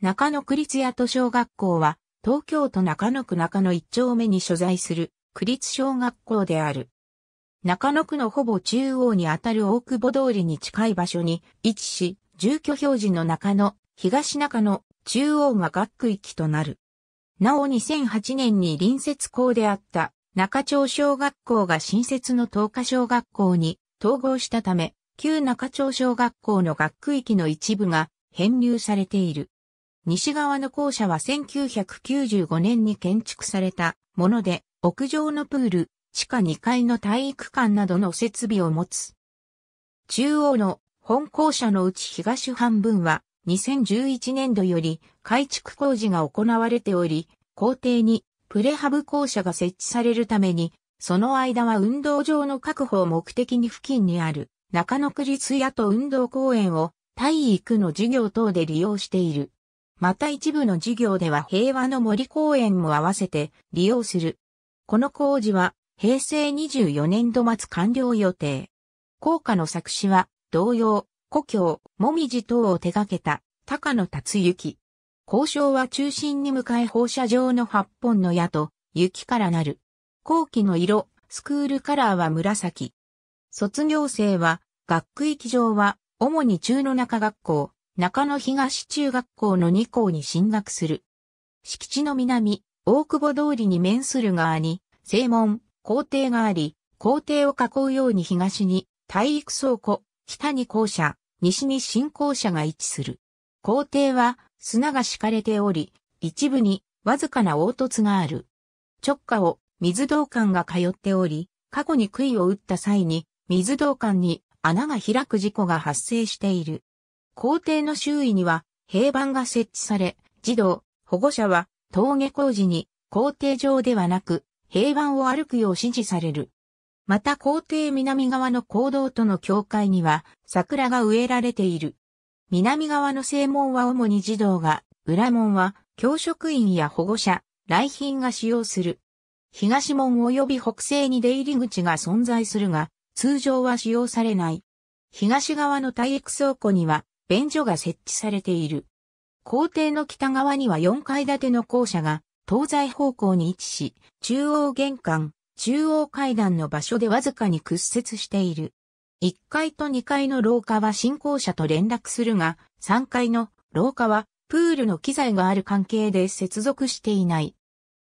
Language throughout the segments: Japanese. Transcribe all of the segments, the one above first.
中野区立谷戸小学校は、東京都中野区中野一丁目に所在する区立小学校である。中野区のほぼ中央にあたる大久保通りに近い場所に位置し、住居表示の中野、東中野、中央が学区域となる。なお2008年に隣接校であった中町小学校が新設の東華小学校に統合したため、旧中町小学校の学区域の一部が編入されている。西側の校舎は1995年に建築されたもので、屋上のプール、地下2階の体育館などの設備を持つ。中央の本校舎のうち東半分は2011年度より改築工事が行われており、校庭にプレハブ校舎が設置されるために、その間は運動場の確保を目的に付近にある中野区立野と運動公園を体育の授業等で利用している。また一部の事業では平和の森公園も合わせて利用する。この工事は平成24年度末完了予定。校歌の作詞は、同様、故郷、もみじ等を手掛けた、高野達之。交渉は中心に向かい放射状の八本の矢と、雪からなる。後期の色、スクールカラーは紫。卒業生は、学区域上は、主に中の中学校、中野東中学校の2校に進学する。敷地の南、大久保通りに面する側に、正門、校庭があり、校庭を囲うように東に体育倉庫、北に校舎、西に新校舎が位置する。校庭は砂が敷かれており、一部にわずかな凹凸がある。直下を水道管が通っており、過去に杭を打った際に水道管に穴が開く事故が発生している。校庭の周囲には平板が設置され、児童、保護者は峠工事に校庭上ではなく平板を歩くよう指示される。また校庭南側の行動との境界には桜が植えられている。南側の正門は主に児童が、裏門は教職員や保護者、来賓が使用する。東門及び北西に出入り口が存在するが、通常は使用されない。東側の体育倉庫には便所が設置されている。校庭の北側には4階建ての校舎が東西方向に位置し、中央玄関、中央階段の場所でわずかに屈折している。1階と2階の廊下は新校舎と連絡するが、3階の廊下はプールの機材がある関係で接続していない。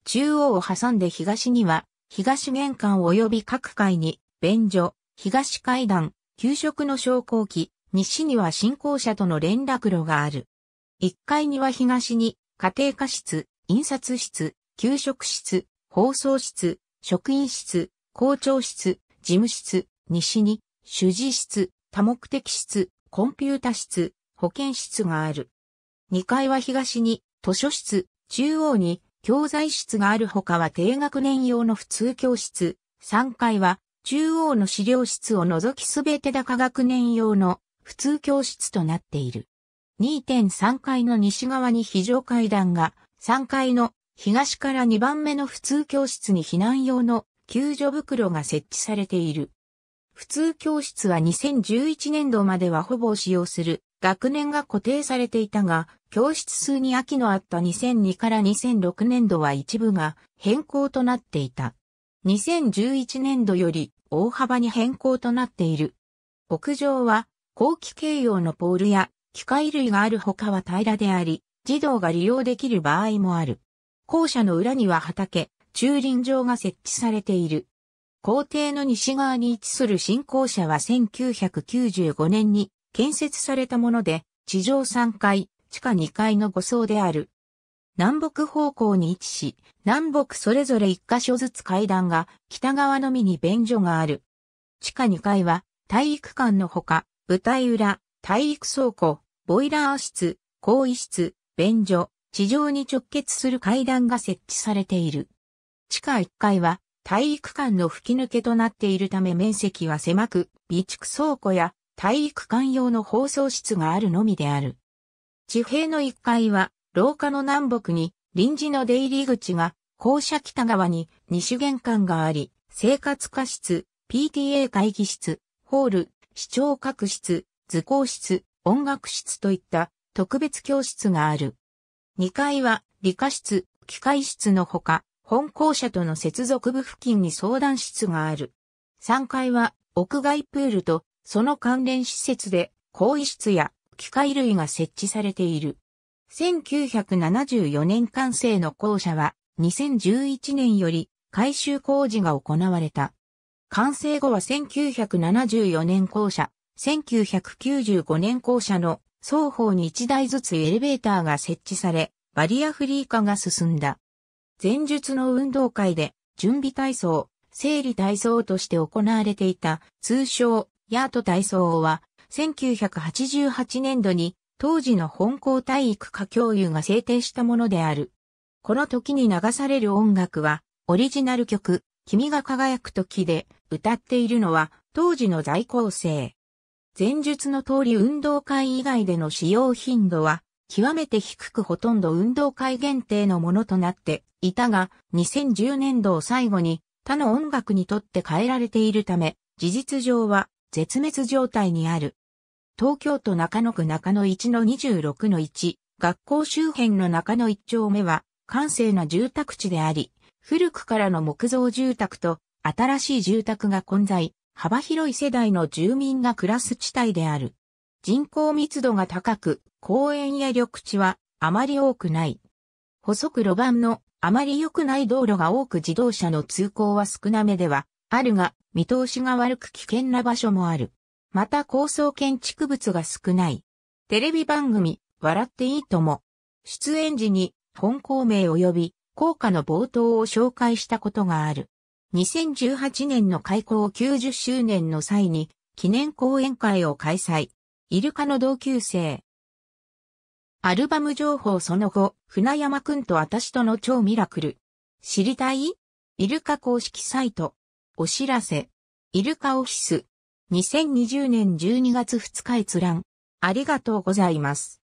中央を挟んで東には、東玄関及び各階に、便所、東階段、給食の昇降機、西には信仰者との連絡路がある。1階には東に、家庭科室、印刷室、給食室、放送室、職員室、校長室、事務室、西に、主事室、多目的室、コンピュータ室、保健室がある。2階は東に、図書室、中央に、教材室があるほかは低学年用の普通教室、3階は中央の資料室を除きすべて高学年用の普通教室となっている。2.3階の西側に非常階段が、3階の東から2番目の普通教室に避難用の救助袋が設置されている。普通教室は2011年度まではほぼ使用する学年が固定されていたが、教室数に秋のあった2002から2006年度は一部が変更となっていた。2011年度より大幅に変更となっている。屋上は後期形容のポールや機械類がある他は平らであり、児童が利用できる場合もある。校舎の裏には畑、駐輪場が設置されている。校庭の西側に位置する新校舎は1995年に建設されたもので、地上3階、地下2階の5層である。南北方向に位置し、南北それぞれ1箇所ずつ階段が、北側のみに便所がある。地下2階は、体育館のほか、舞台裏、体育倉庫、ボイラー室、更衣室、便所、地上に直結する階段が設置されている。地下1階は体育館の吹き抜けとなっているため面積は狭く、備蓄倉庫や体育館用の放送室があるのみである。地平の1階は廊下の南北に臨時の出入り口が校舎北側に西玄関があり、生活課室、PTA 会議室、ホール、視聴覚室、図工室、音楽室といった特別教室がある。2階は理科室、機械室のほか、本校舎との接続部付近に相談室がある。3階は屋外プールとその関連施設で更衣室や機械類が設置されている。1974年完成の校舎は2011年より改修工事が行われた。完成後は1974年校舎、1995年校舎の双方に1台ずつエレベーターが設置され、バリアフリー化が進んだ。前述の運動会で準備体操、整理体操として行われていた通称ヤート体操は1988年度に当時の本校体育科教諭が制定したものである。この時に流される音楽はオリジナル曲君が輝く時で歌っているのは当時の在校生。前述の通り運動会以外での使用頻度は極めて低くほとんど運動会限定のものとなっていたが2010年度を最後に他の音楽にとって変えられているため事実上は絶滅状態にある。東京都中野区中野1の26の1学校周辺の中野1丁目は閑静な住宅地であり古くからの木造住宅と新しい住宅が混在、幅広い世代の住民が暮らす地帯である。人口密度が高く、公園や緑地はあまり多くない。細く路盤のあまり良くない道路が多く自動車の通行は少なめではあるが、見通しが悪く危険な場所もある。また高層建築物が少ない。テレビ番組、笑っていいとも。出演時に本校名及び効果の冒頭を紹介したことがある。2018年の開校90周年の際に記念講演会を開催。イルカの同級生。アルバム情報その後、船山くんと私との超ミラクル。知りたいイルカ公式サイト。お知らせ。イルカオフィス。2020年12月2日閲覧。ありがとうございます。